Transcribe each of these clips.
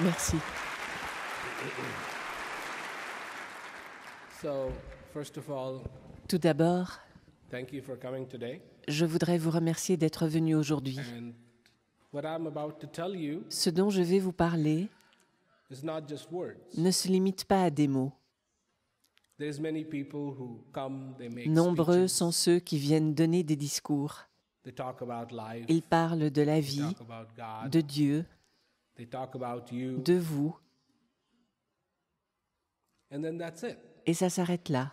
Merci. Tout d'abord, je voudrais vous remercier d'être venu aujourd'hui. Ce dont je vais vous parler ne se limite pas à des mots. Nombreux sont ceux qui viennent donner des discours. Ils parlent de la vie, de Dieu, de vous. Et ça s'arrête là.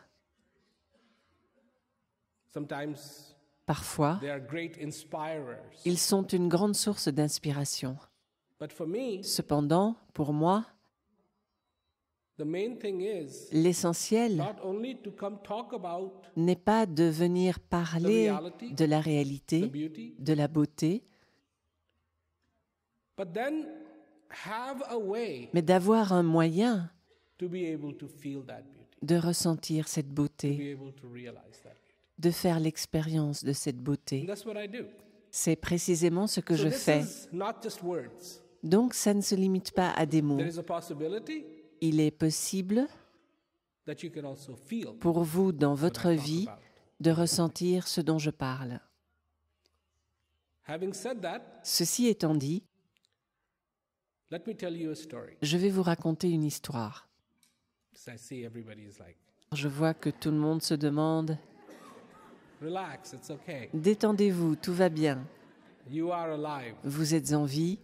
Parfois, ils sont une grande source d'inspiration. Cependant, pour moi, L'essentiel n'est pas de venir parler de la réalité, de la beauté, mais d'avoir un moyen de ressentir cette beauté, de faire l'expérience de cette beauté. C'est précisément ce que je fais. Donc ça ne se limite pas à des mots. Il est possible pour vous dans votre vie de ressentir ce dont je parle. Ceci étant dit, je vais vous raconter une histoire. Je vois que tout le monde se demande Détendez-vous, tout va bien. Vous êtes en vie.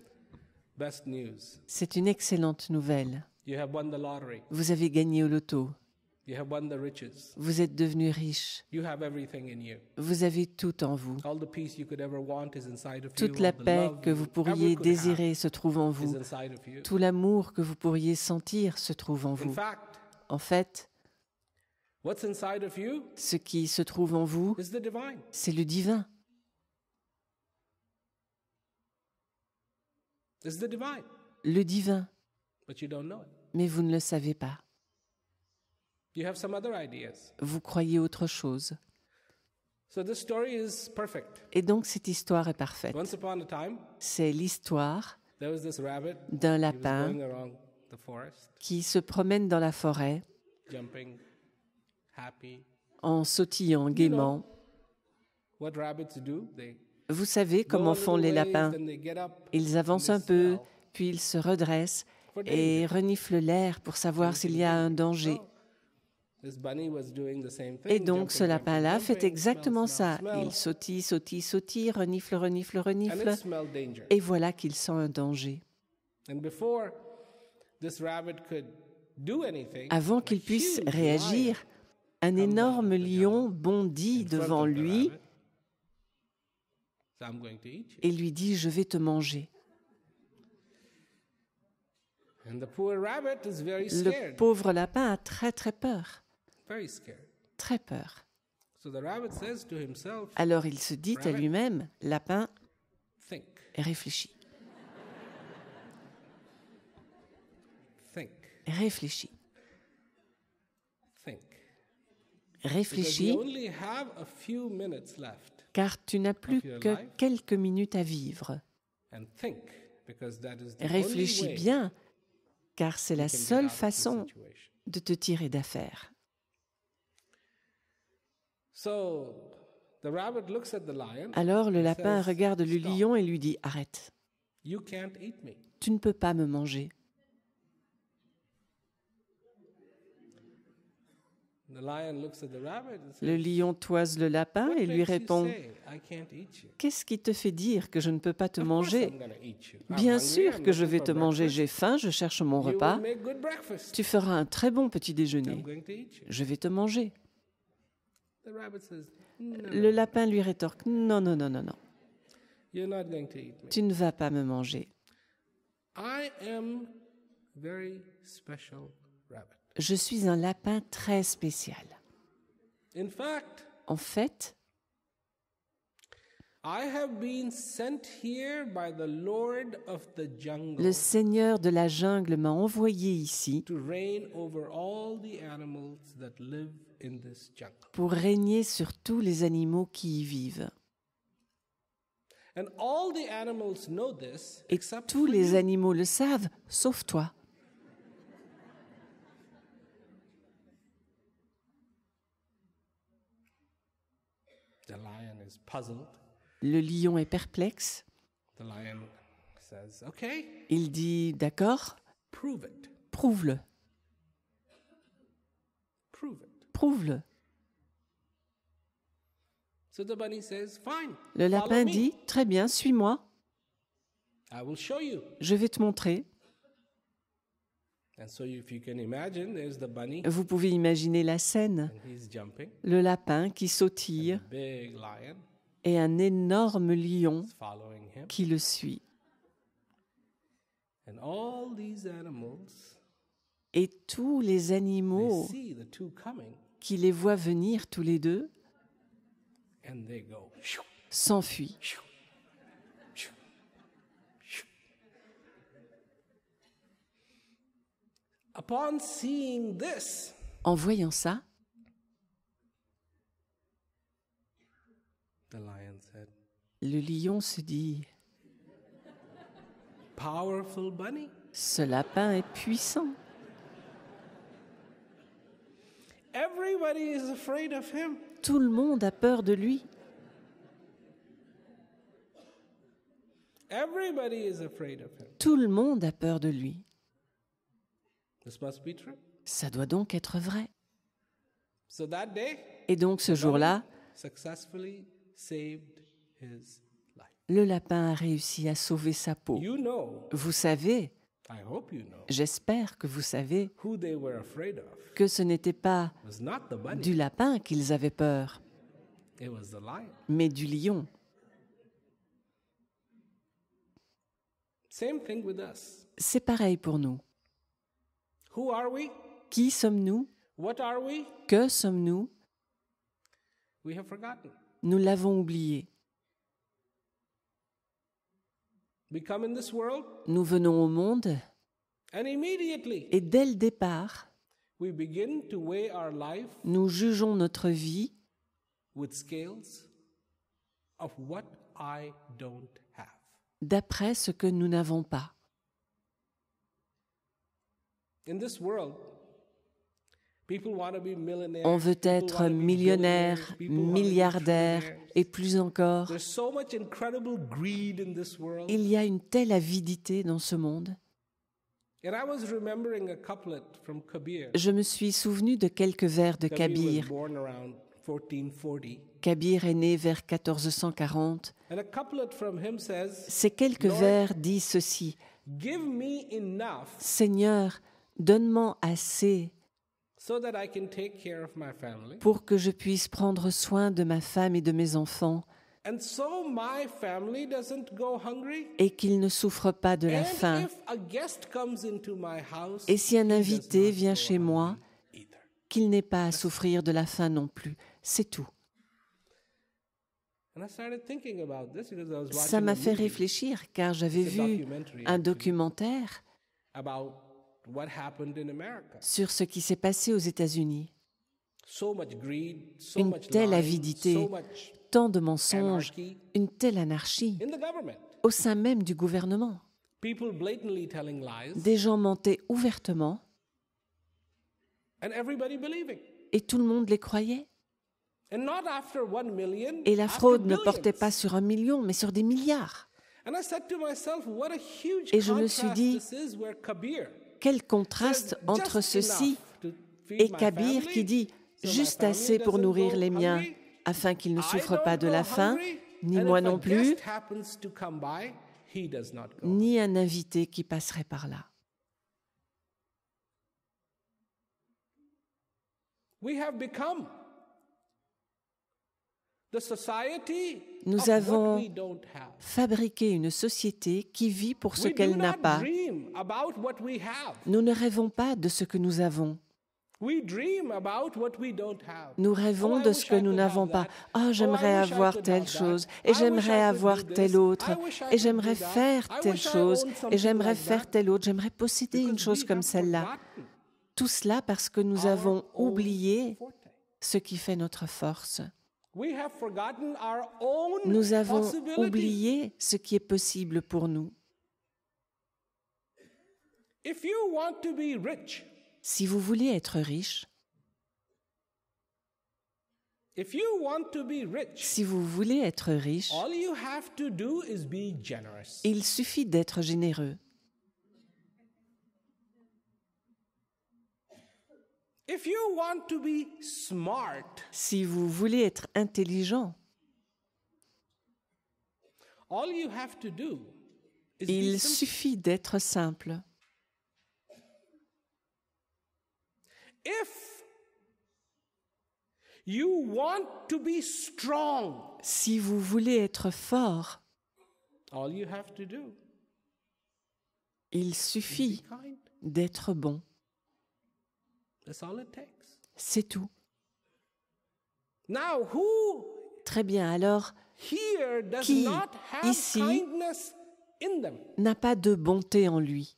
C'est une excellente nouvelle. Vous avez gagné au loto. Vous êtes devenu riche. Vous avez tout en vous. Toute la paix que vous pourriez désirer se trouve en vous. Tout l'amour que vous pourriez sentir se trouve en vous. En fait, ce qui se trouve en vous, c'est le divin. Le divin. Mais vous ne le savez pas. Vous croyez autre chose. Et donc cette histoire est parfaite. C'est l'histoire d'un lapin qui se promène dans la forêt en sautillant gaiement. Vous savez comment font les lapins. Ils avancent un peu, puis ils se redressent et reniflent l'air pour savoir s'il y a un danger. Oh. Et donc ce lapin-là fait exactement ça. Il sautille, sautille, sautille, renifle, renifle, renifle. Et voilà qu'il sent un danger. Avant qu'il puisse réagir, un énorme lion bondit devant lui et lui dit, je vais te manger. Le pauvre lapin a très très peur très peur. Alors il se dit à lui-même, lapin, réfléchis. Réfléchis. Réfléchis, car tu n'as plus que quelques minutes à vivre. Réfléchis bien, car c'est la seule façon de te tirer d'affaire. Alors le lapin regarde le lion et lui dit Arrête, tu ne peux pas me manger. Le lion toise le lapin et lui répond Qu'est-ce qui te fait dire que je ne peux pas te manger Bien sûr que je vais te manger, j'ai faim, je cherche mon repas. Tu feras un très bon petit déjeuner. Je vais te manger. Le lapin lui rétorque Non, non, non, non, non. Tu ne vas pas me manger. Je suis un lapin très spécial. en fait, le Seigneur de la jungle m'a envoyé ici pour régner sur tous les animaux qui y vivent. Et tous les animaux le savent, sauf toi. Le lion est perplexe. Il dit, d'accord, prouve-le le Le lapin dit, Très bien, suis-moi. Je vais te montrer. Vous pouvez imaginer la scène. Le lapin qui sautille et un énorme lion qui le suit. Et tous les animaux qui les voit venir tous les deux, s'enfuit. En voyant ça, le lion se dit Ce lapin est puissant. Everybody is afraid of him. Tout le monde a peur de lui. Everybody is afraid of him. Tout le monde a peur de lui. Ça doit donc être vrai. Et donc ce jour-là, le lapin a réussi à sauver sa peau. Vous savez J'espère que vous savez que ce n'était pas du lapin qu'ils avaient peur, mais du lion. C'est pareil pour nous. Qui sommes-nous Que sommes-nous Nous l'avons oublié. Nous venons au monde et dès le départ, nous jugeons notre vie d'après ce que nous n'avons pas. On veut être millionnaire, milliardaire et plus encore. Il y a une telle avidité dans ce monde. Je me suis souvenu de quelques vers de Kabir. Kabir est né vers 1440. Ces quelques vers disent ceci. Seigneur, donne-moi assez pour que je puisse prendre soin de ma femme et de mes enfants et qu'ils ne souffrent pas de la faim. Et si un invité vient chez moi, qu'il n'ait pas à souffrir de la faim non plus. C'est tout. Ça m'a fait réfléchir car j'avais vu un documentaire sur ce qui s'est passé aux États-Unis. Une telle avidité, tant de mensonges, une telle anarchie au sein même du gouvernement. Des gens mentaient ouvertement et tout le monde les croyait. Et la fraude ne portait pas sur un million, mais sur des milliards. Et je me suis dit, quel contraste entre ceci et Kabir qui dit juste assez pour nourrir les miens afin qu'ils ne souffrent pas de la faim, ni moi non plus, ni un invité qui passerait par là. Nous avons fabriqué une société qui vit pour ce qu'elle n'a pas. Nous ne rêvons pas de ce que nous avons. Nous rêvons oh, de ce que nous n'avons pas. Oh, oh j'aimerais avoir telle chose, et j'aimerais avoir telle autre, et j'aimerais faire telle chose, et j'aimerais faire telle autre, j'aimerais posséder une chose comme celle-là. Tout cela parce que nous avons oublié ce qui fait notre force. Nous avons oublié ce qui est possible pour nous. Si vous voulez être riche, si vous voulez être riche, il suffit d'être généreux. si vous voulez être intelligent, il suffit d'être simple. you want to be si vous voulez être fort, il suffit d'être bon. C'est tout. Très bien, alors, qui ici n'a pas de bonté en lui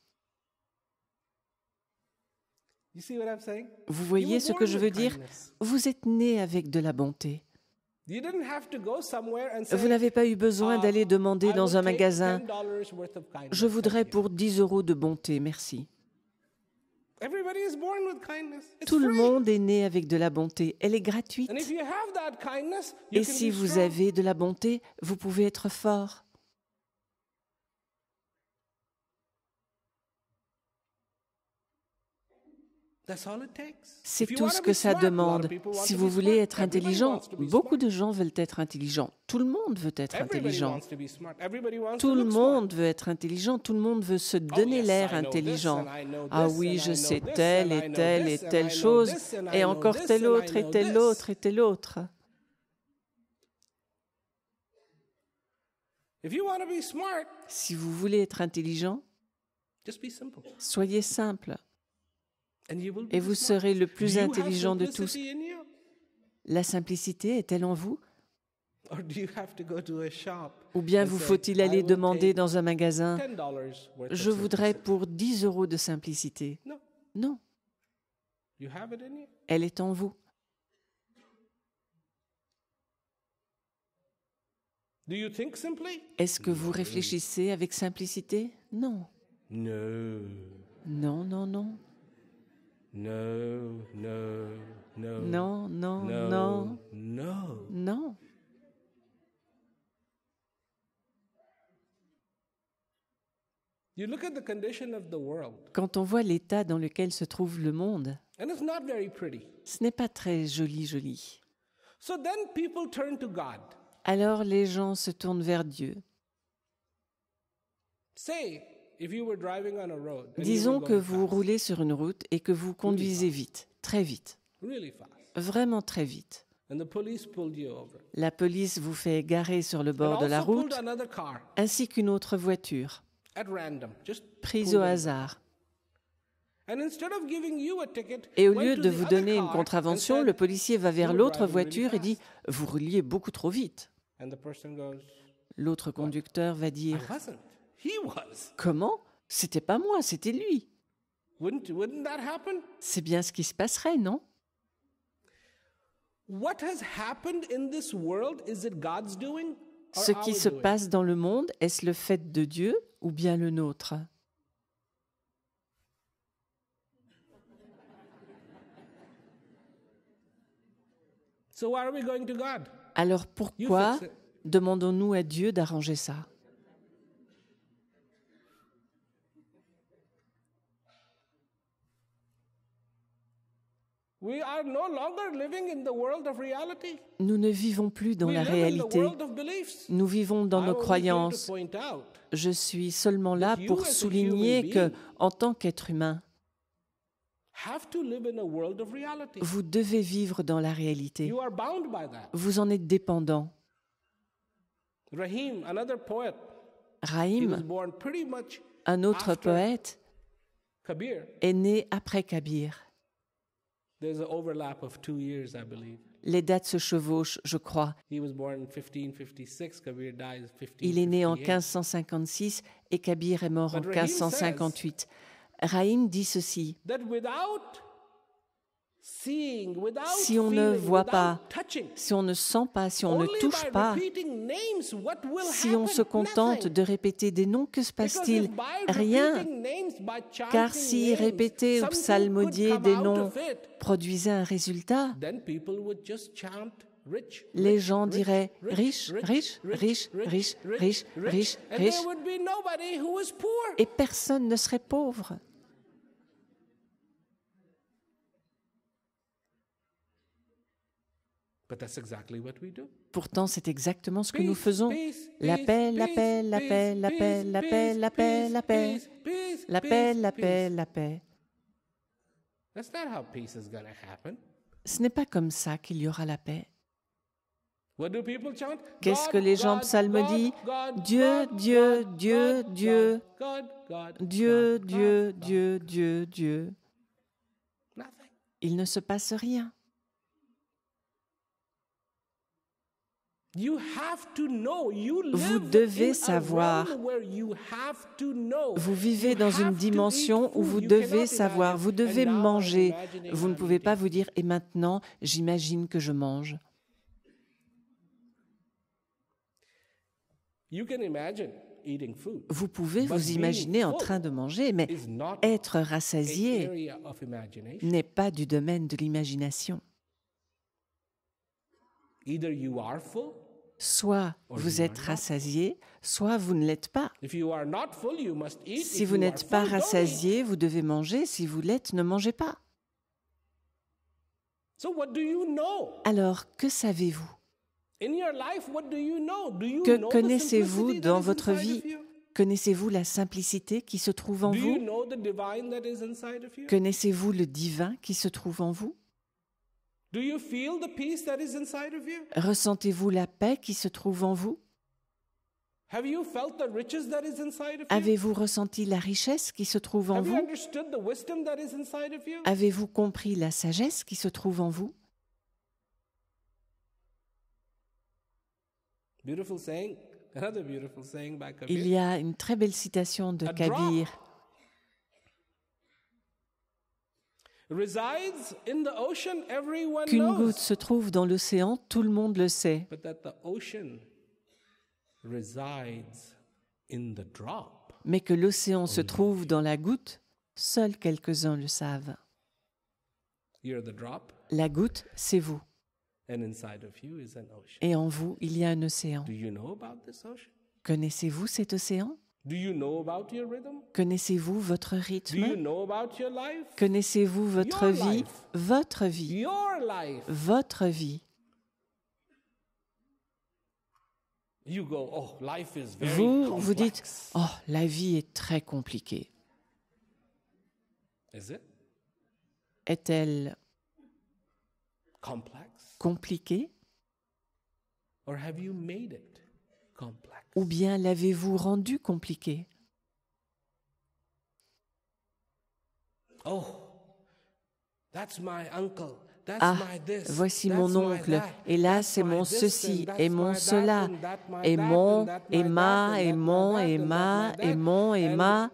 Vous voyez ce que je veux dire Vous êtes né avec de la bonté. Vous n'avez pas eu besoin ah, d'aller demander dans un magasin ⁇ Je voudrais pour 10 euros de bonté, merci tout le monde est né avec de la bonté. Elle est gratuite. Et si vous avez de la bonté, vous pouvez être fort. C'est tout ce que ça demande. Si vous voulez être intelligent, beaucoup de gens veulent être intelligents. Tout le monde veut être intelligent. Tout le monde veut être intelligent. Tout le monde veut se oh, donner l'air intelligent. Ah oui, je sais telle et telle et telle chose, et encore telle autre et telle autre et telle autre. Si vous voulez être intelligent, soyez simple et vous serez le plus intelligent de tous. La simplicité est-elle en vous Ou bien vous faut-il aller demander dans un magasin ⁇ Je voudrais pour 10 euros de simplicité ⁇ Non. Elle est en vous. Est-ce que vous réfléchissez avec simplicité Non. Non, non, non. Non, non, Non, non, non. Non. Quand on voit l'état dans lequel se trouve le monde, ce n'est pas très joli, joli. Alors les gens se tournent vers Dieu. Disons que vous roulez sur une route et que vous conduisez vite, très vite, vraiment très vite. La police vous fait garer sur le bord de la route, ainsi qu'une autre voiture, prise au hasard. Et au lieu de vous donner une contravention, le policier va vers l'autre voiture et dit ⁇ Vous rouliez beaucoup trop vite ⁇ L'autre conducteur va dire ⁇ Comment C'était pas moi, c'était lui. C'est bien ce qui se passerait, non ce qui se passe dans le monde, est-ce le fait de Dieu ou bien le nôtre Alors pourquoi demandons-nous à Dieu d'arranger ça Nous ne vivons plus dans la réalité. Nous vivons dans nos croyances. Je suis seulement là pour souligner que, en tant qu'être humain, vous devez vivre dans la réalité. Vous en êtes dépendant. Rahim, un autre poète, est né après Kabir. Les dates se chevauchent, je crois. Il est né en 1556 et Kabir est mort en 1558. Rahim dit ceci si on ne voit pas, si on ne sent pas, si on ne touche pas, si on se contente de répéter des noms, que se passe-t-il Rien. Car si répéter ou psalmodier des noms produisait un résultat, les gens diraient riche, riche, riche, riche, riche, riche, riche, et personne ne serait pauvre. Pourtant, c'est exactement ce que nous faisons. La la la la la paix, paix, paix, paix, paix, la paix, la paix, la paix, la paix, la paix. Ce n'est pas comme ça qu'il y aura la paix. Qu'est-ce que les gens disent Dieu, Dieu, Dieu, Dieu, Dieu, Dieu, Dieu, Dieu, Dieu. Il ne se passe rien. Vous devez savoir, vous vivez dans une dimension où vous devez savoir, vous devez manger. Vous ne pouvez pas vous dire, et maintenant, j'imagine que je mange. Vous pouvez vous imaginer en train de manger, mais être rassasié n'est pas du domaine de l'imagination. Soit vous êtes rassasié, soit vous ne l'êtes pas. Si vous n'êtes pas rassasié, vous devez manger. Si vous l'êtes, ne mangez pas. Alors, que savez-vous Que connaissez-vous dans votre vie Connaissez-vous la simplicité qui se trouve en vous Connaissez-vous le divin qui se trouve en vous Ressentez-vous la paix qui se trouve en vous Avez-vous ressenti la richesse qui se trouve en vous Avez-vous compris la sagesse qui se trouve en vous Il y a une très belle citation de Kabir. Qu'une goutte se trouve dans l'océan, tout le monde le sait. Mais que l'océan se trouve dans la goutte, seuls quelques-uns le savent. La goutte, c'est vous. Et en vous, il y a un océan. Connaissez-vous cet océan Connaissez-vous votre rythme Connaissez-vous votre vie Votre vie. Votre vie. Oh, vous, vous dites, oh, la vie est très compliquée. Est-elle compliquée Or have you made it ou bien l'avez-vous rendu compliqué Oh, that's my uncle. Ah, voici mon oncle, et là c'est mon ceci, et mon cela, et mon, et ma, et mon, et ma, et mon, et ma.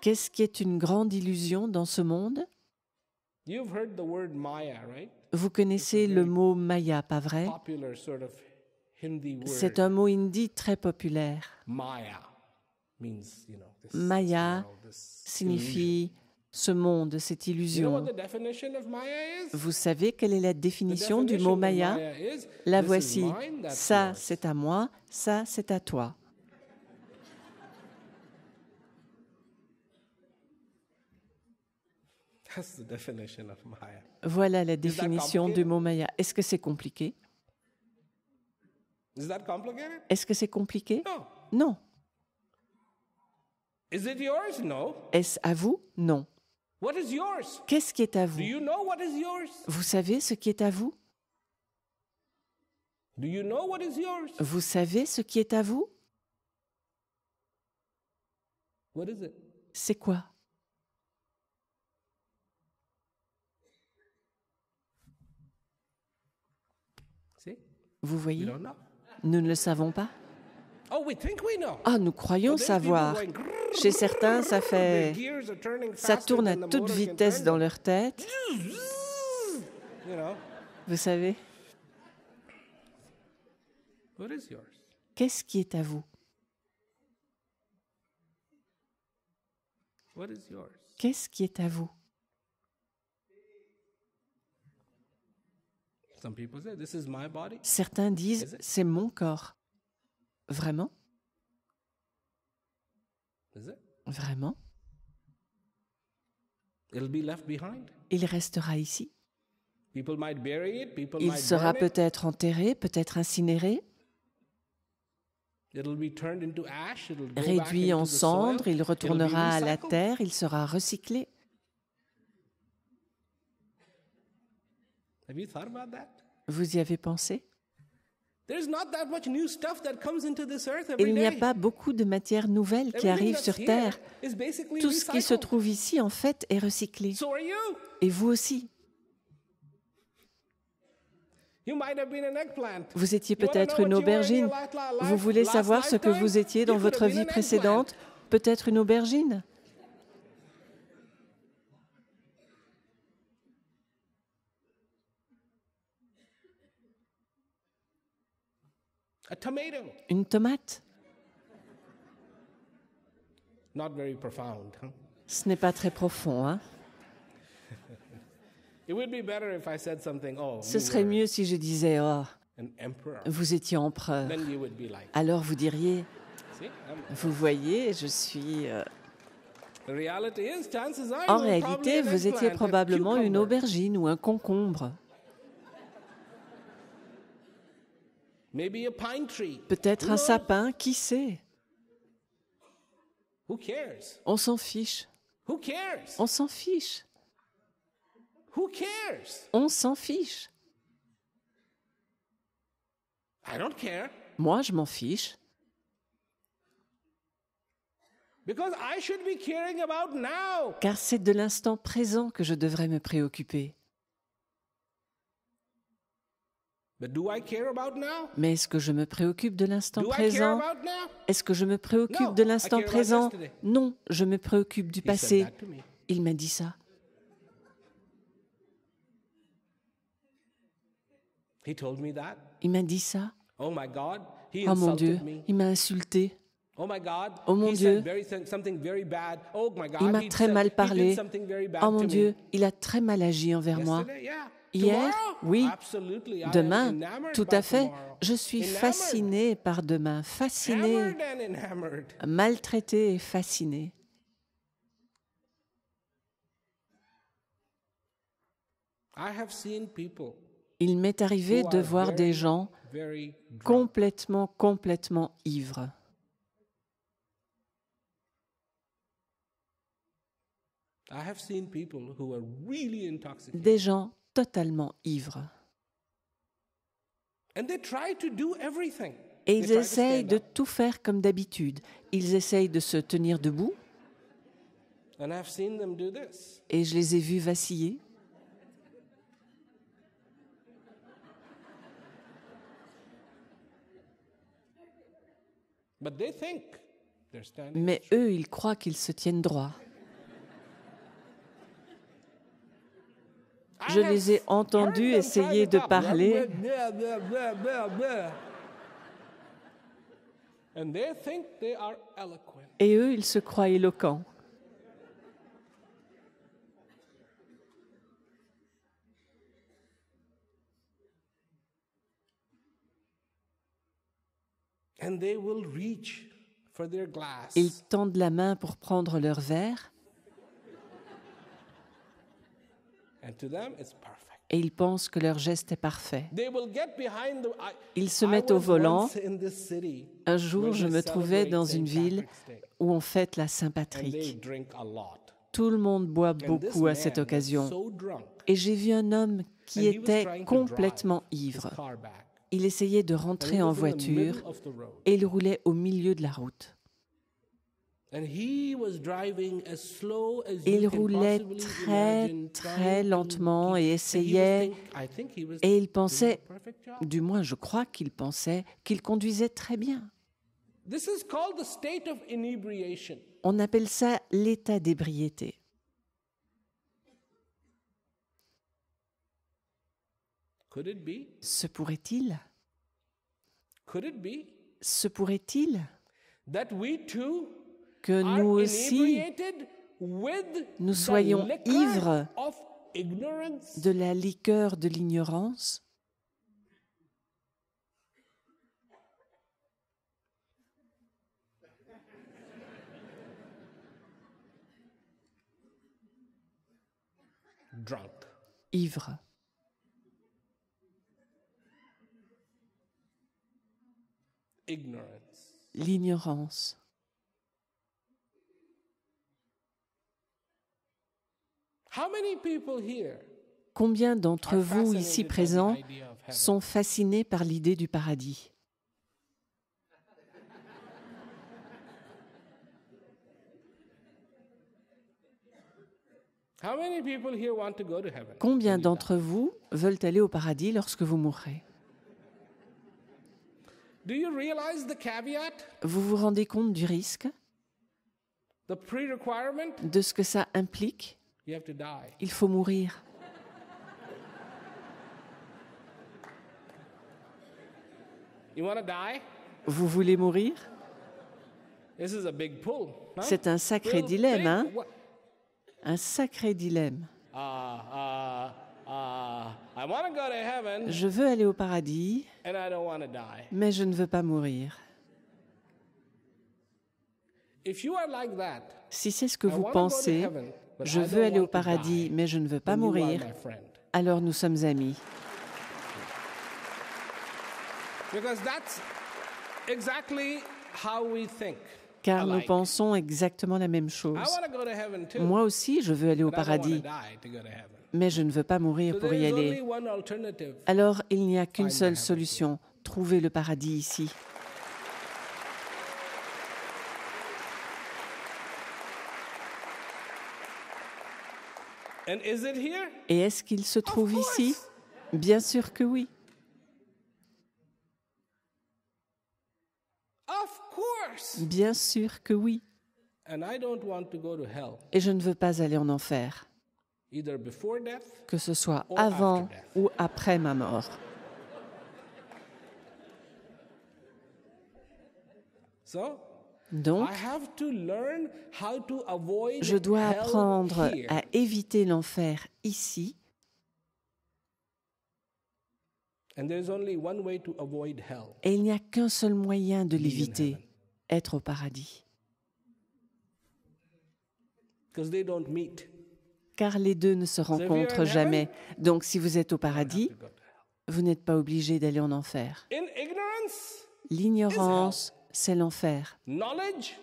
Qu'est-ce qui est une grande illusion dans ce monde? Vous connaissez le mot Maya, pas vrai C'est un mot hindi très populaire. Maya signifie ce monde, cette illusion. Vous savez quelle est la définition du mot Maya La voici. Ça, c'est à moi, ça, c'est à toi. Voilà la définition du mot maya. Est-ce que c'est compliqué Est-ce que c'est compliqué Non. Est-ce à vous Non. Qu'est-ce qui est à vous Vous savez ce qui est à vous Vous savez ce qui est à vous C'est quoi Vous voyez Nous ne le savons pas. Oh, ah, nous croyons savoir. Chez certains, ça fait. Ça tourne à toute vitesse dans leur tête. Vous savez Qu'est-ce qui est à vous Qu'est-ce qui est à vous Certains disent, c'est mon corps. Vraiment Vraiment Il restera ici. Il sera peut-être enterré, peut-être incinéré. Réduit en cendres, il retournera à la terre, il sera recyclé. Vous y avez pensé il n'y a pas beaucoup de matière nouvelle qui arrive sur Terre. Tout ce qui se trouve ici, en fait, est recyclé. Et vous aussi. Vous étiez peut-être une aubergine. Vous voulez savoir ce que vous étiez dans votre vie précédente Peut-être une aubergine. Une tomate Ce n'est pas très profond. Hein? Oh, Ce serait mieux si je disais oh, vous étiez empereur. Alors vous diriez vous voyez, je suis. Euh, en réalité, vous étiez probablement une aubergine ou un concombre. peut-être un sapin, qui sait On s'en fiche. On s'en fiche. On s'en fiche. Moi, je m'en fiche. Car c'est de l'instant présent que je devrais me préoccuper. Mais est-ce que je me préoccupe de l'instant présent Est-ce que je me préoccupe de l'instant présent Non, je me préoccupe du passé. Il m'a dit ça. Il m'a dit ça. Oh, oh mon Dieu, il m'a insulté. Oh mon Dieu, il m'a très mal parlé. Oh mon Dieu, il a très mal agi envers moi. Hier, oui. Demain, tout à fait. Je suis fasciné par demain, fasciné, maltraité et fasciné. Il m'est arrivé de voir des gens complètement, complètement ivres. Des gens totalement ivre. Et ils essayent de tout faire comme d'habitude. Ils essayent de se tenir debout. Et je les ai vus vaciller. Mais eux, ils croient qu'ils se tiennent droit. Je les ai entendus essayer de parler. Et eux, ils se croient éloquents. Ils tendent la main pour prendre leur verre. et ils pensent que leur geste est parfait. Ils se mettent au volant. Un jour, je me trouvais dans une ville où on fête la Saint-Patrick. Tout le monde boit beaucoup à cette occasion. Et j'ai vu un homme qui était complètement ivre. Il essayait de rentrer en voiture et il roulait au milieu de la route. Il roulait très très lentement et essayait, et il pensait, du moins je crois qu'il pensait, qu'il conduisait très bien. On appelle ça l'état d'ébriété. Se pourrait-il Se pourrait-il que nous aussi, nous soyons ivres de la liqueur de l'ignorance. Ivre. L'ignorance. Combien d'entre vous ici présents sont fascinés par l'idée du paradis Combien d'entre vous veulent aller au paradis lorsque vous mourrez Vous vous rendez compte du risque De ce que ça implique il faut mourir. Vous voulez mourir C'est un sacré dilemme, hein Un sacré dilemme. Uh, uh, uh, je veux aller au paradis, mais je ne veux pas mourir. Si c'est ce que vous pensez, je veux aller au paradis, mais je ne veux pas mourir. Alors nous sommes amis. Car nous pensons exactement la même chose. Moi aussi, je veux aller au paradis, mais je ne veux pas mourir pour y aller. Alors il n'y a qu'une seule solution, trouver le paradis ici. Et est-ce qu'il se trouve ici Bien sûr que oui. Bien sûr que oui. Et je ne veux pas aller en enfer, que ce soit avant ou après ma mort. Donc, je dois apprendre à éviter l'enfer ici. Et il n'y a qu'un seul moyen de l'éviter, être au paradis. Car les deux ne se rencontrent jamais. Donc si vous êtes au paradis, vous n'êtes pas obligé d'aller en enfer. L'ignorance c'est l'enfer.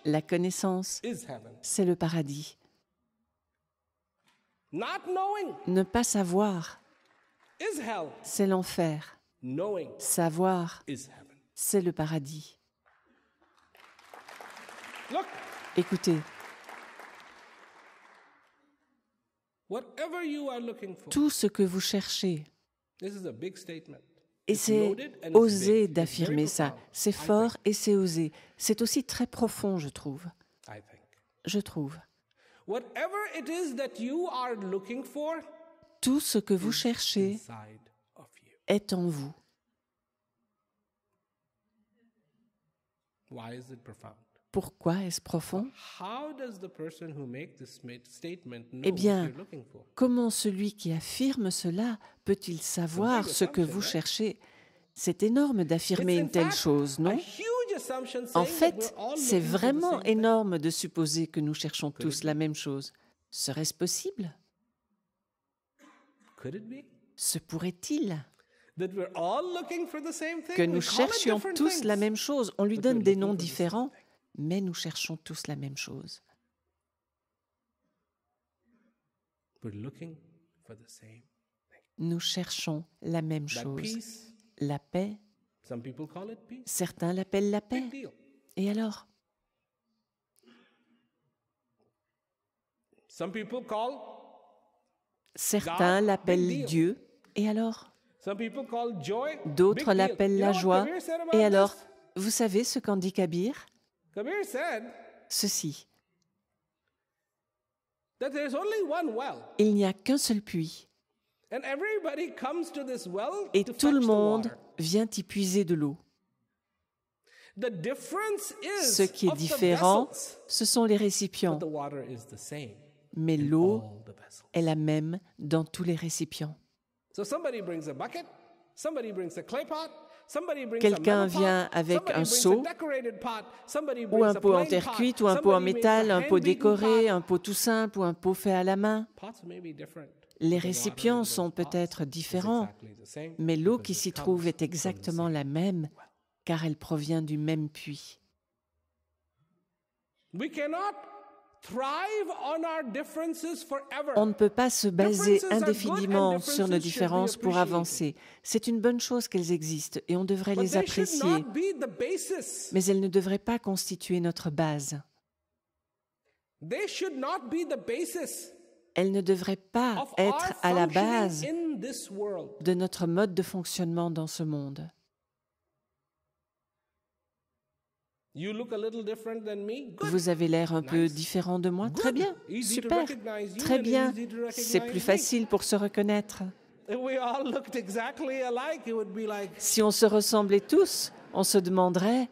La connaissance, c'est le paradis. Ne pas savoir, c'est l'enfer. Savoir, c'est le paradis. Écoutez, tout ce que vous cherchez, et c'est oser d'affirmer ça. C'est fort et c'est osé. C'est aussi très profond, je trouve. Je trouve. Tout ce que vous cherchez est en vous. Pourquoi est-ce profond Eh bien, comment celui qui affirme cela peut-il savoir ce que vous cherchez C'est énorme d'affirmer une telle chose, non En fait, c'est vraiment énorme de supposer que nous cherchons tous la même chose. Serait-ce possible Se pourrait-il que nous cherchions tous la même chose On lui donne des noms différents, mais nous cherchons tous la même chose. Nous cherchons la même chose, la paix. Certains l'appellent la paix. Et alors Certains l'appellent Dieu. Et alors D'autres l'appellent la joie. Et alors, vous savez ce qu'en dit Kabir ceci. Il n'y a qu'un seul puits. Et tout le monde vient y puiser de l'eau. Ce qui est différent, ce sont les récipients. Mais l'eau est la même dans tous les récipients. Quelqu'un vient avec un seau ou un pot en terre cuite ou un pot en métal, un pot décoré, un pot tout simple ou un pot fait à la main. Les récipients sont peut-être différents, mais l'eau qui s'y trouve est exactement la même car elle provient du même puits. On ne peut pas se baser indéfiniment sur nos différences pour avancer. C'est une bonne chose qu'elles existent et on devrait les apprécier. Mais elles ne devraient pas constituer notre base. Elles ne devraient pas être à la base de notre mode de fonctionnement dans ce monde. Vous avez l'air un peu différent de moi. Très bien, super, très bien. C'est plus facile pour se reconnaître. Si on se ressemblait tous, on se demanderait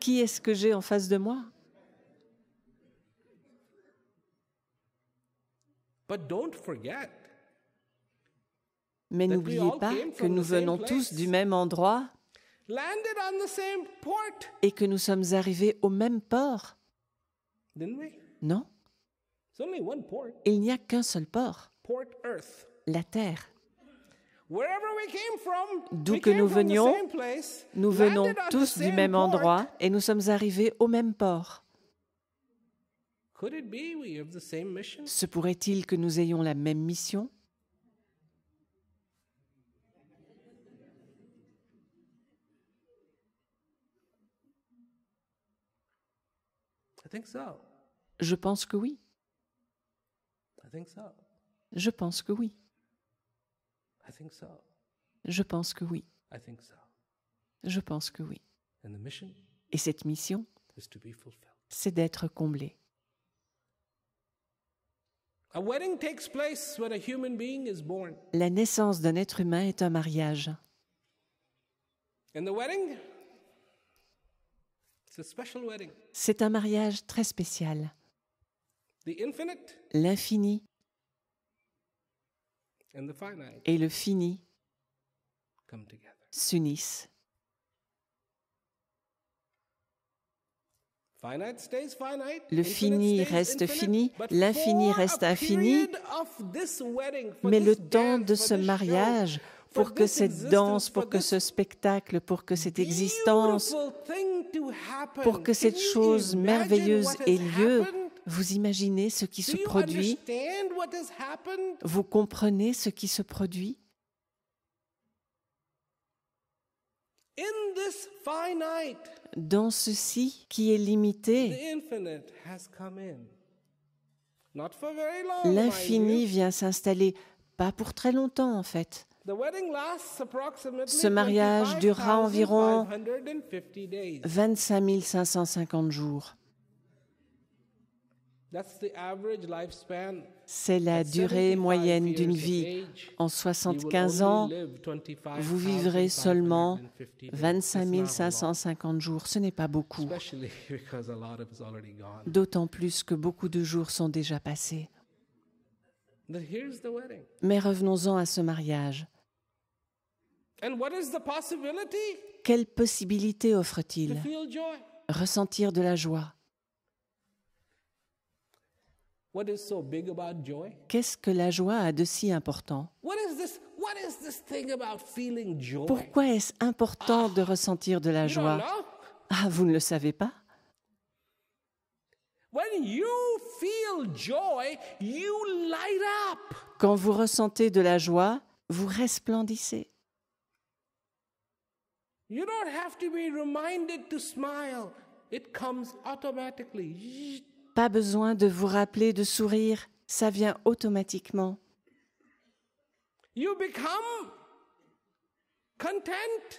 qui est-ce que j'ai en face de moi Mais n'oubliez pas que nous venons tous du même endroit et que nous sommes arrivés au même port. Non Il n'y a qu'un seul port, la Terre. D'où que nous venions, nous venons tous du même endroit et nous sommes arrivés au même port. Se pourrait-il que nous ayons la même mission Je pense que oui. Je pense que oui. Je pense que oui. Je pense que oui. Et cette mission, c'est d'être comblée. La naissance d'un être humain est un mariage. C'est un mariage très spécial. L'infini et le fini s'unissent. Le fini reste fini, l'infini reste infini, mais le temps de ce mariage pour que cette danse, pour que ce spectacle, pour que cette existence, pour que cette chose merveilleuse ait lieu, vous imaginez ce qui se produit Vous comprenez ce qui se produit Dans ceci qui est limité, l'infini vient s'installer, pas pour très longtemps en fait. Ce mariage durera environ 25 550 jours. C'est la durée moyenne d'une vie. En 75 ans, vous vivrez seulement 25 550 jours. Ce n'est pas beaucoup, d'autant plus que beaucoup de jours sont déjà passés. Mais revenons-en à ce mariage. Quelle possibilité offre-t-il Ressentir de la joie. Qu'est-ce que la joie a de si important Pourquoi est-ce important de ressentir de la joie Ah, vous ne le savez pas Quand vous ressentez de la joie, vous resplendissez. Pas besoin de vous rappeler de sourire, ça vient automatiquement.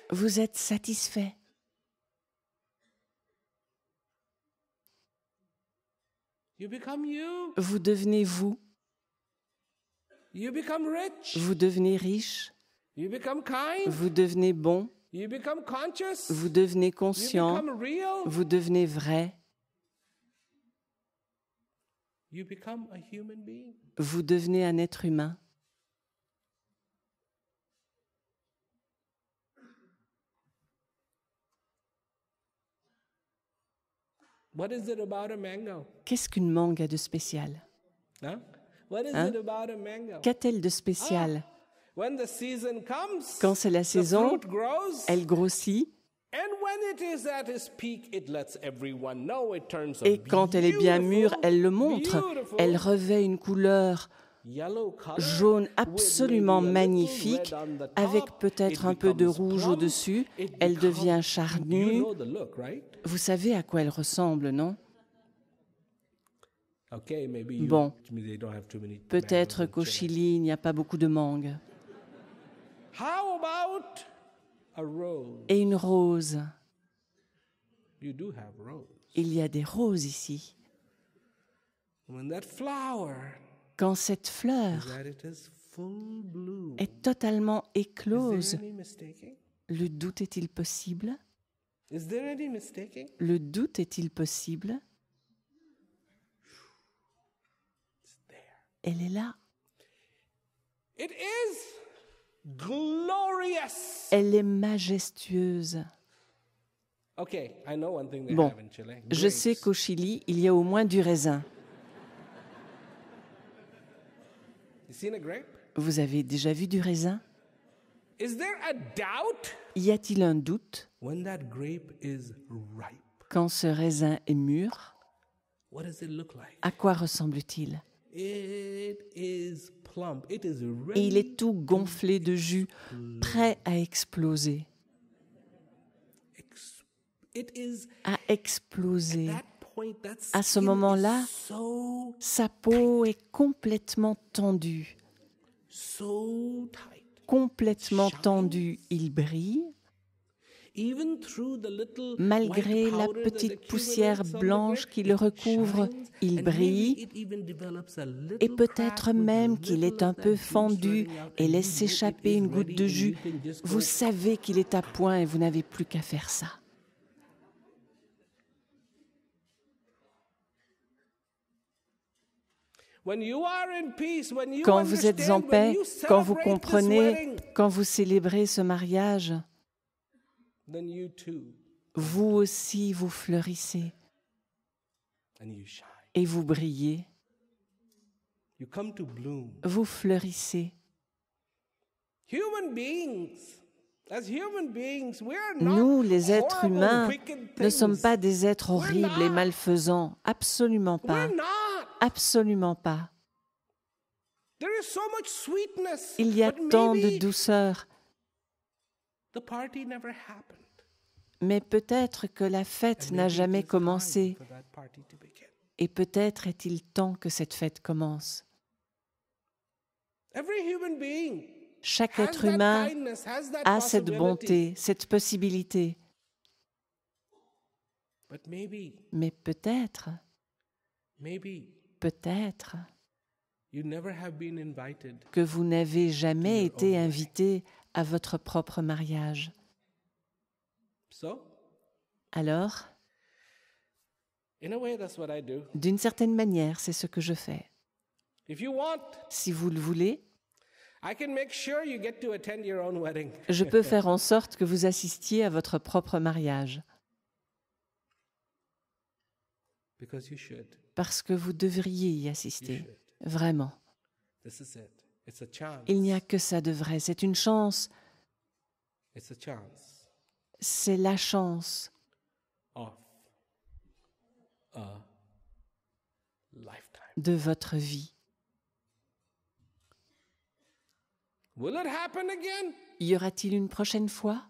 Vous êtes satisfait. Vous devenez vous. Vous devenez riche. Vous devenez bon. Vous devenez conscient, vous devenez vrai. Vous devenez un être humain. Qu'est-ce qu'une mangue a de spécial hein? Qu'a-t-elle de spécial ah, quand c'est la saison, elle grossit. Et quand elle est bien mûre, elle le montre. Elle revêt une couleur jaune absolument magnifique, avec peut-être un peu de rouge au-dessus. Elle devient charnue. Vous savez à quoi elle ressemble, non Bon, peut-être qu'au Chili, il n'y a pas beaucoup de mangue. Et une rose. Il y a des roses ici. Quand cette fleur est totalement éclose, le doute est-il possible Le doute est-il possible Elle est là. Elle est majestueuse. Bon, je sais qu'au Chili, il y a au moins du raisin. Vous avez déjà vu du raisin Y a-t-il un doute quand ce raisin est mûr À quoi ressemble-t-il et il est tout gonflé de jus, prêt à exploser. À exploser. À ce moment-là, sa peau est complètement tendue. Complètement tendue, il brille. Malgré la petite poussière blanche qui le recouvre, il brille et peut-être même qu'il est un peu fendu et laisse s'échapper une goutte de jus. Vous savez qu'il est à point et vous n'avez plus qu'à faire ça. Quand vous êtes en paix, quand vous comprenez, quand vous célébrez ce mariage, vous aussi vous fleurissez et vous brillez. Vous fleurissez. Nous, les êtres humains, ne sommes pas des êtres horribles et malfaisants. Absolument pas. Absolument pas. Il y a tant de douceur. Mais peut-être que la fête n'a jamais commencé. Et peut-être est-il temps que cette fête commence. Chaque être humain a cette bonté, cette possibilité. Mais peut-être, peut-être que vous n'avez jamais été invité à votre propre mariage. Alors, d'une certaine manière, c'est ce que je fais. si vous le voulez, je peux faire en sorte que vous assistiez à votre propre mariage. Parce que vous devriez y assister. Vraiment. Il n'y a que ça de vrai, c'est une chance. C'est la chance de votre vie. Y aura-t-il une prochaine fois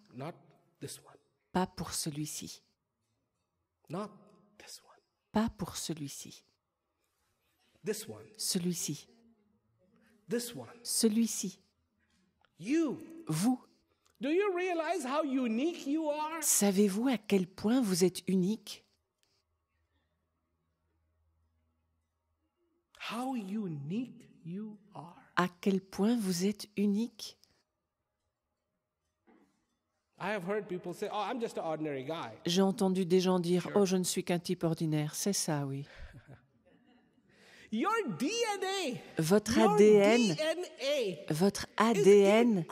Pas pour celui-ci. Pas pour celui-ci. Celui-ci. Celui-ci. Vous. Savez-vous à quel point vous êtes unique À quel point vous êtes unique J'ai entendu des gens dire Oh, je ne suis qu'un type ordinaire. C'est ça, oui. Votre ADN, votre ADN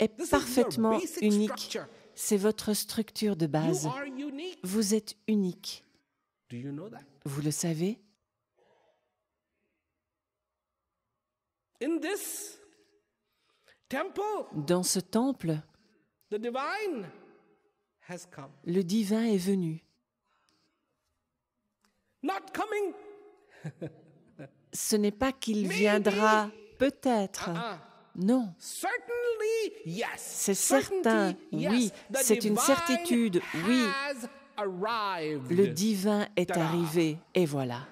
est parfaitement unique. C'est votre structure de base. Vous êtes unique. Vous le savez Dans ce temple, le divin est venu. Ce n'est pas qu'il viendra, peut-être. Ah, ah. Non. C'est certain, oui. C'est une certitude, oui. Le divin est arrivé, et voilà.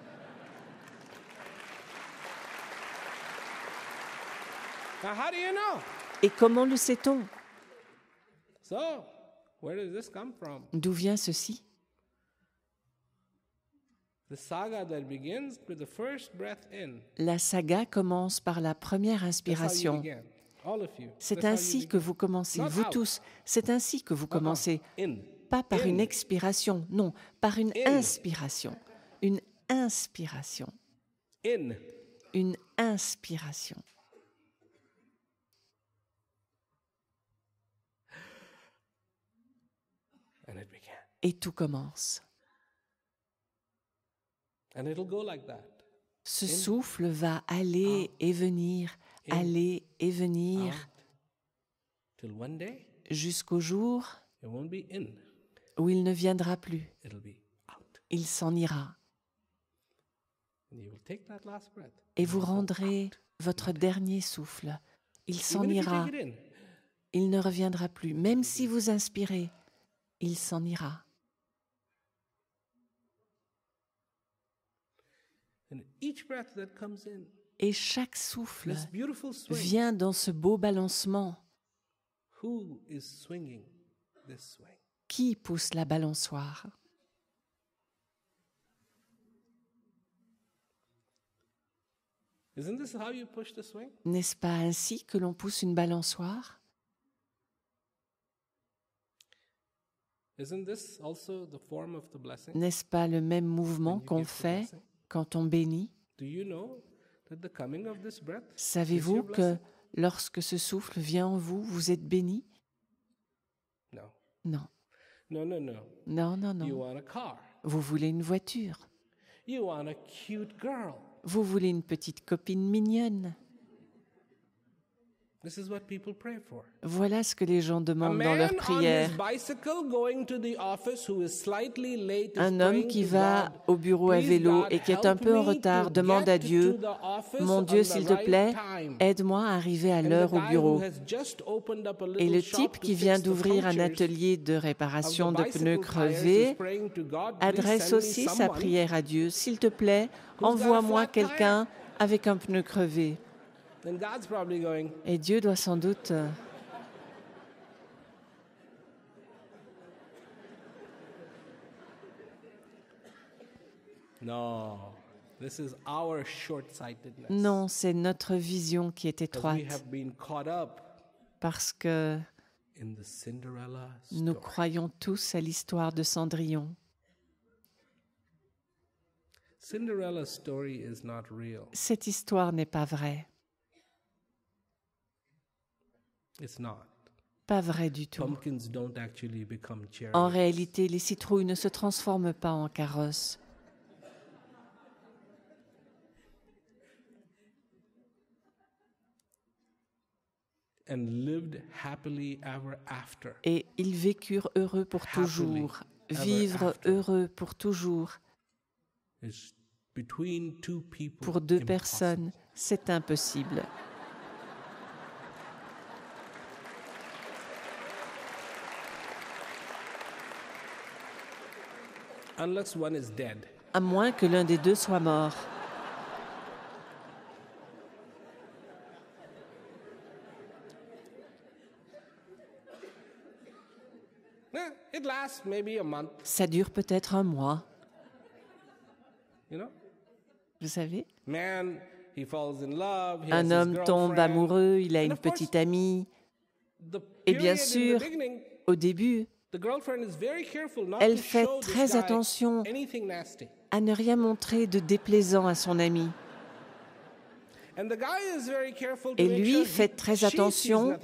Et comment le sait-on D'où vient ceci la saga commence par la première inspiration. C'est ainsi que vous commencez, vous tous, c'est ainsi que vous commencez. Pas par une expiration, non, par une inspiration. Une inspiration. Une inspiration. Et tout commence. Ce souffle va aller ah. et venir, aller et venir, jusqu'au jour où il ne viendra plus. Il s'en ira. Et vous rendrez votre dernier souffle. Il s'en ira. Il ne reviendra plus. Même si vous inspirez, il s'en ira. Et chaque souffle vient dans ce beau balancement. Qui pousse la balançoire N'est-ce pas ainsi que l'on pousse une balançoire N'est-ce pas le même mouvement qu'on fait quand on bénit Savez-vous que lorsque ce souffle vient en vous, vous êtes béni Non. Non, non, non. Vous voulez une voiture. Vous voulez une petite copine mignonne. Voilà ce que les gens demandent dans leurs prières. Un homme qui va au bureau à vélo et qui est un peu en retard demande à Dieu, Mon Dieu, s'il te plaît, aide-moi à arriver à l'heure au bureau. Et le type qui vient d'ouvrir un atelier de réparation de pneus crevés adresse aussi sa prière à Dieu, S'il te plaît, envoie-moi quelqu'un avec un pneu crevé. Et Dieu doit sans doute euh, Non, c'est notre vision qui est étroite parce que nous croyons tous à l'histoire de Cendrillon. Cette histoire n'est pas vraie. Pas vrai du tout. En réalité, les citrouilles ne se transforment pas en carrosses. Et ils vécurent heureux pour toujours. Vivre heureux pour toujours. pour deux personnes, c'est impossible. À moins que l'un des deux soit mort. Eh, Ça dure peut-être un mois. Vous savez Un homme tombe amoureux, il a une petite amie. Et bien sûr, au début, elle fait très attention à ne rien montrer de déplaisant à son ami. Et lui fait très attention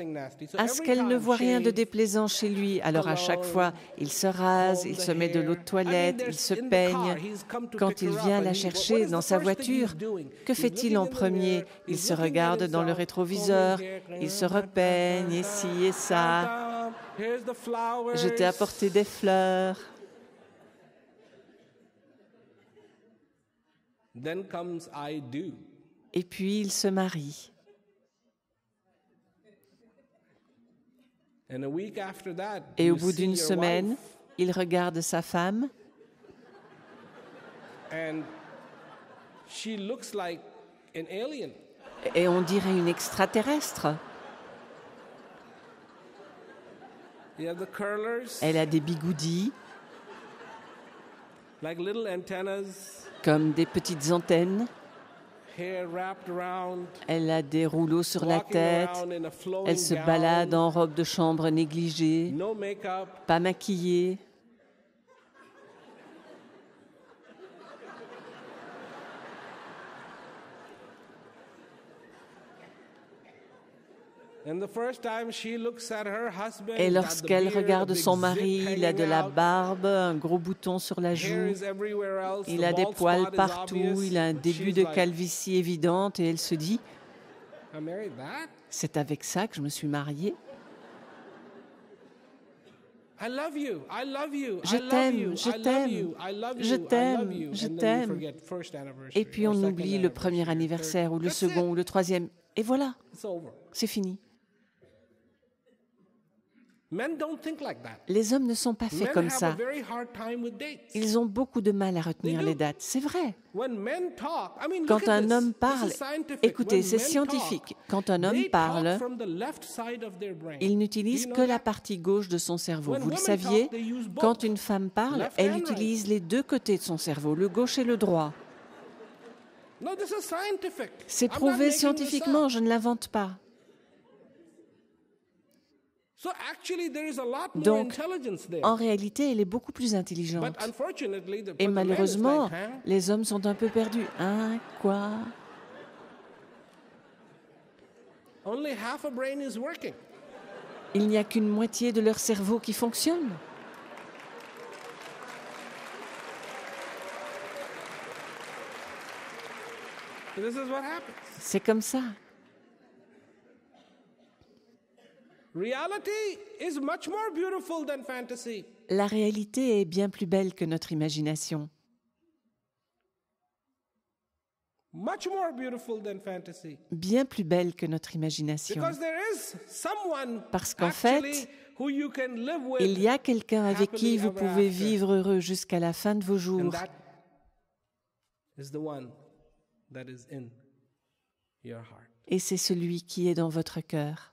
à ce qu'elle ne voit rien de déplaisant chez lui. Alors à chaque fois, il se rase, il se met de l'eau de toilette, il se peigne. Quand il vient la chercher dans sa voiture, que fait-il en premier Il se regarde dans le rétroviseur, il se repeigne, ici uh, et ça. Je t'ai apporté des fleurs. Et puis il se marient. Et au bout d'une semaine, il regarde sa femme. Et on dirait une extraterrestre. Elle a des bigoudis, comme des petites antennes. Elle a des rouleaux sur la tête. Elle se balade en robe de chambre négligée, pas maquillée. Et lorsqu'elle regarde son mari, il a de la barbe, un gros bouton sur la joue, il a des poils partout, il a un début de calvitie évidente et elle se dit, c'est avec ça que je me suis mariée. Je t'aime, je t'aime, je t'aime, je t'aime. Et puis on oublie le premier anniversaire ou le second ou le troisième. Et voilà, c'est fini. Les hommes ne sont pas faits comme ça. Ils ont beaucoup de mal à retenir les dates, c'est vrai. Quand un homme parle, écoutez, c'est scientifique. Quand un homme parle, il n'utilise que la partie gauche de son cerveau. Vous le saviez, quand une femme parle, elle utilise les deux côtés de son cerveau, le gauche et le droit. C'est prouvé scientifiquement, je ne l'invente pas. Donc, en réalité, elle est beaucoup plus intelligente. Et malheureusement, les hommes sont un peu perdus. Hein, quoi Il n'y a qu'une moitié de leur cerveau qui fonctionne. C'est comme ça. La réalité est bien plus belle que notre imagination. Bien plus belle que notre imagination. Parce qu'en fait, il y a quelqu'un avec qui vous pouvez vivre heureux jusqu'à la fin de vos jours. Et c'est celui qui est dans votre cœur.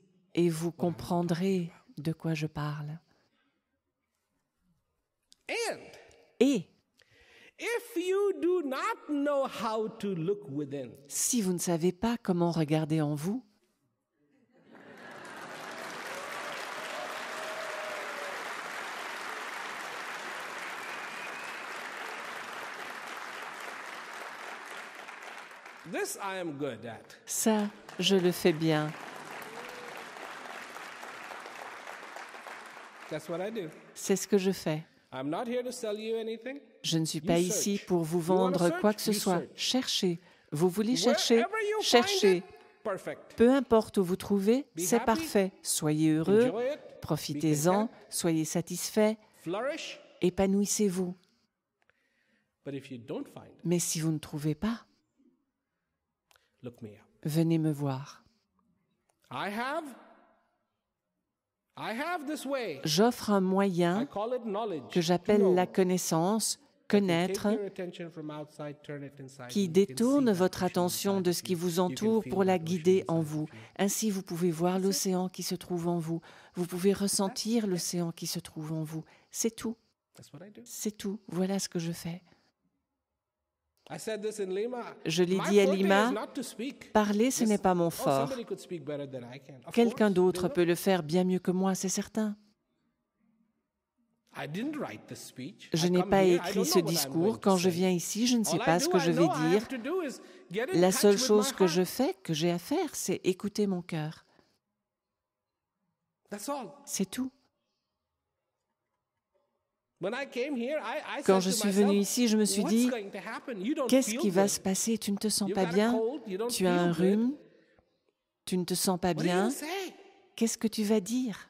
et vous comprendrez de quoi je parle. Et si vous ne savez pas comment regarder en vous, Ça, je le fais bien. C'est ce que je fais. Je ne suis pas ici pour vous vendre quoi que ce soit. Cherchez. Vous voulez chercher Cherchez. Peu importe où vous trouvez, c'est parfait. Soyez heureux, profitez-en, soyez satisfaits, épanouissez-vous. Mais si vous ne trouvez pas, venez me voir. J'offre un moyen que j'appelle la connaissance, connaître, qui détourne votre attention de ce qui vous entoure pour la guider en vous. Ainsi, vous pouvez voir l'océan qui se trouve en vous. Vous pouvez ressentir l'océan qui se trouve en vous. C'est tout. C'est tout. Voilà ce que je fais. Je l'ai dit à Lima, parler, ce n'est pas mon oh, fort. Quelqu'un d'autre peut le faire bien mieux que moi, c'est certain. Je n'ai pas écrit ce discours. Quand je viens ici, je ne sais pas ce que je vais dire. La seule chose que je fais, que j'ai à faire, c'est écouter mon cœur. C'est tout. Quand je suis venu ici, je me suis dit, qu'est-ce qui va se passer Tu ne te sens pas bien Tu as un rhume Tu ne te sens pas bien Qu'est-ce que tu vas dire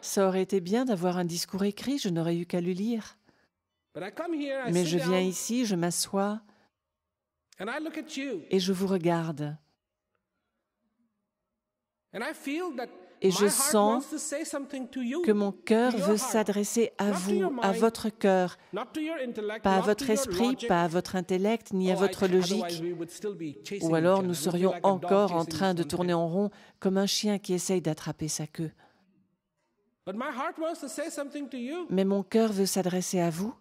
ça aurait été bien d'avoir un discours écrit, je n'aurais eu qu'à le lire. Mais je viens ici, je m'assois et je vous regarde et je sens que mon cœur veut s'adresser à vous, à votre cœur, pas à votre esprit, pas à votre intellect, ni à oh, votre logique. Ou alors nous serions encore en train de tourner en rond comme un chien qui essaye d'attraper sa queue. Mais mon cœur veut s'adresser à vous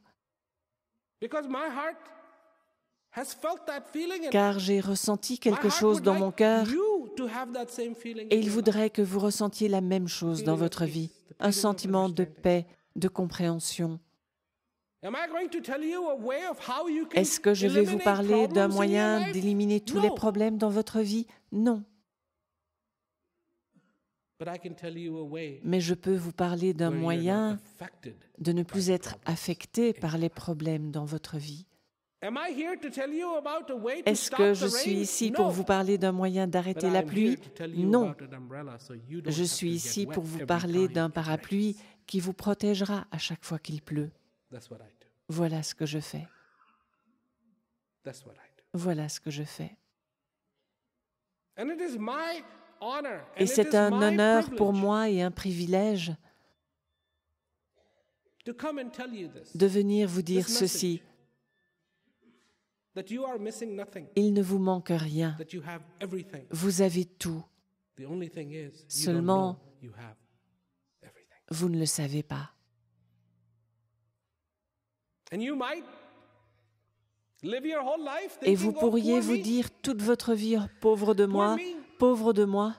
car j'ai ressenti quelque chose dans mon cœur et il voudrait que vous ressentiez la même chose dans votre vie, un sentiment de paix, de compréhension. Est-ce que je vais vous parler d'un moyen d'éliminer tous les problèmes dans votre vie Non. Mais je peux vous parler d'un moyen de ne plus être affecté par les problèmes dans votre vie. Est-ce que je suis ici pour vous parler d'un moyen d'arrêter la pluie Non. Je suis ici pour vous parler d'un parapluie qui vous protégera à chaque fois qu'il pleut. Voilà ce que je fais. Voilà ce que je fais. Et c'est un honneur pour moi et un privilège de venir vous dire ceci. Il ne vous manque rien. Vous avez tout. Seulement, vous ne le savez pas. Et vous oh, pourriez vous dire toute votre vie, oh, pauvre de moi, pauvre de moi.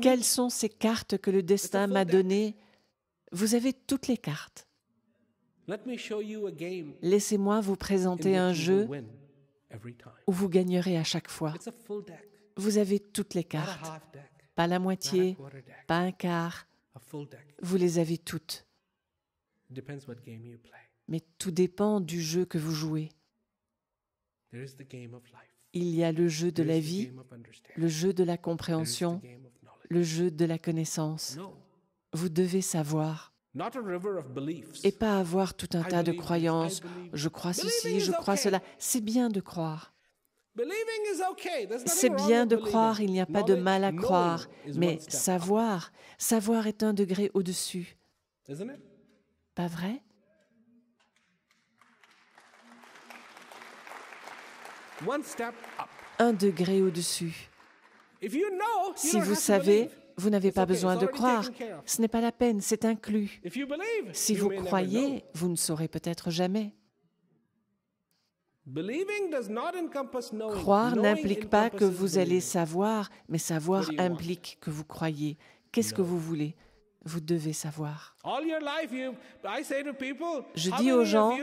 Quelles sont ces cartes que le destin m'a données Vous avez toutes les cartes. Laissez-moi vous présenter un jeu où vous gagnerez à chaque fois. Vous avez toutes les cartes, pas la moitié, pas un quart. Vous les avez toutes. Mais tout dépend du jeu que vous jouez. Il y a le jeu de la vie, le jeu de la compréhension, le jeu de la connaissance. Vous devez savoir et pas avoir tout un tas de croyances. Je crois ceci, je crois cela. C'est bien de croire. C'est bien de croire, il n'y a pas de mal à croire, mais savoir, savoir est un degré au-dessus. Pas vrai Un degré au-dessus. Si vous savez, vous n'avez pas besoin de croire. Ce n'est pas la peine, c'est inclus. Si vous croyez, vous ne saurez peut-être jamais. Croire n'implique pas que vous allez savoir, mais savoir implique que vous croyez. Qu'est-ce que vous voulez Vous devez savoir. Je dis aux gens,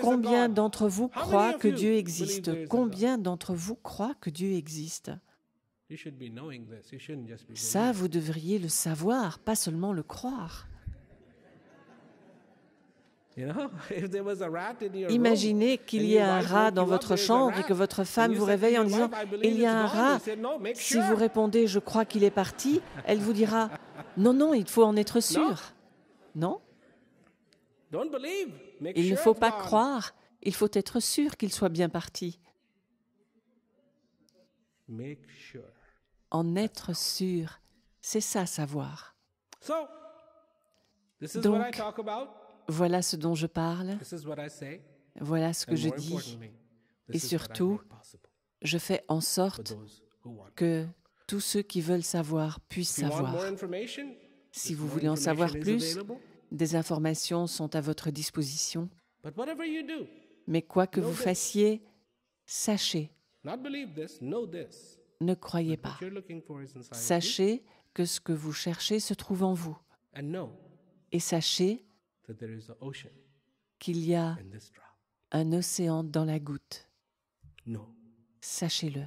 combien d'entre vous croient que Dieu existe Combien d'entre vous croient que Dieu existe ça, vous devriez le savoir, pas seulement le croire. Imaginez qu'il y ait un rat dans votre chambre et que votre femme vous réveille en disant ⁇ Il y a un rat ⁇ Si vous répondez ⁇ Je crois qu'il est parti ⁇ elle vous dira ⁇ Non, non, il faut en être sûr. Non Il ne faut pas croire, il faut être sûr qu'il soit bien parti en être sûr. C'est ça, savoir. Donc, voilà ce dont je parle. Voilà ce que je dis. Et surtout, je fais en sorte que tous ceux qui veulent savoir puissent savoir. Si vous voulez en savoir plus, des informations sont à votre disposition. Mais quoi que vous fassiez, sachez ne croyez pas. Sachez que ce que vous cherchez se trouve en vous. Et sachez qu'il y a un océan dans la goutte. Sachez-le.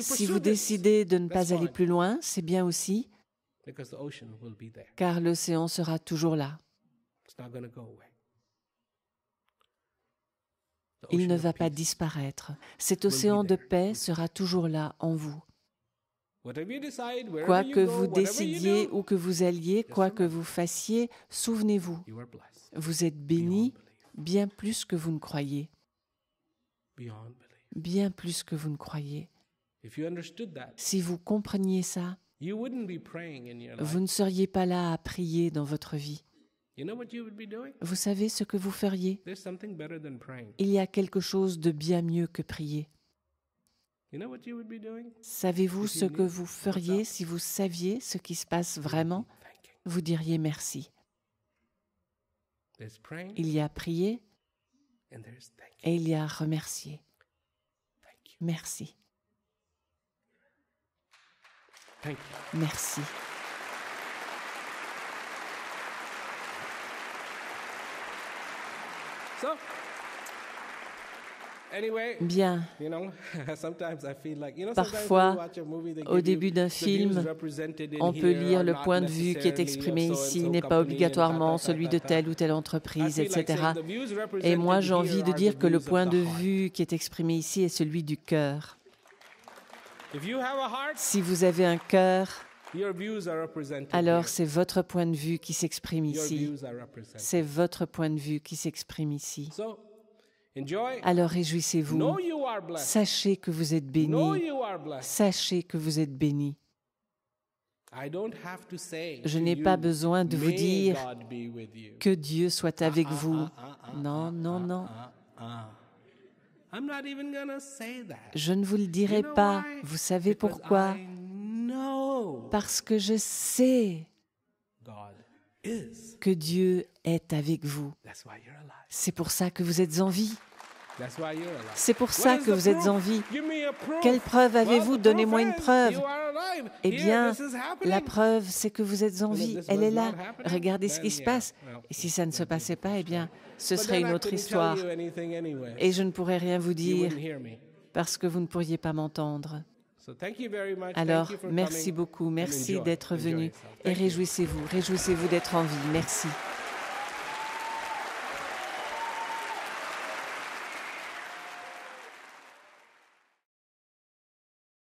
Si vous décidez de ne pas aller plus loin, c'est bien aussi, car l'océan sera toujours là. Il ne va pas disparaître. Cet océan de paix sera toujours là en vous. Quoi que vous décidiez, où que vous alliez, quoi que vous fassiez, souvenez-vous, vous êtes béni bien plus que vous ne croyez. Bien plus que vous ne croyez. Si vous compreniez ça, vous ne seriez pas là à prier dans votre vie. Vous savez ce que vous feriez Il y a quelque chose de bien mieux que prier. Savez-vous ce que vous feriez si vous saviez ce qui se passe vraiment Vous diriez merci. Il y a prier et il y a remercier. Merci. Merci. Bien. Parfois, au début d'un film, on peut lire le point de vue qui est exprimé ici n'est pas obligatoirement celui de telle ou telle entreprise, etc. Et moi, j'ai envie de dire que le point de vue qui est exprimé ici est celui du cœur. Si vous avez un cœur, alors c'est votre point de vue qui s'exprime ici. C'est votre point de vue qui s'exprime ici. Alors réjouissez-vous. Sachez que vous êtes béni. Sachez que vous êtes béni. Je n'ai pas besoin de vous dire que Dieu soit ah, avec ah, vous. Ah, non, non, non. Je ne vous le dirai pas. Vous savez pourquoi parce que je sais que Dieu est avec vous. C'est pour ça que vous êtes en vie. C'est pour ça que vous êtes en vie. Quelle preuve avez-vous Donnez-moi une preuve. Eh bien, la preuve, c'est que vous êtes en vie. Elle est là. Regardez ce qui se passe. Et si ça ne se passait pas, eh bien, ce serait une autre histoire. Et je ne pourrais rien vous dire parce que vous ne pourriez pas m'entendre. Alors, merci beaucoup, merci d'être venu et réjouissez-vous, réjouissez-vous d'être en vie. Merci.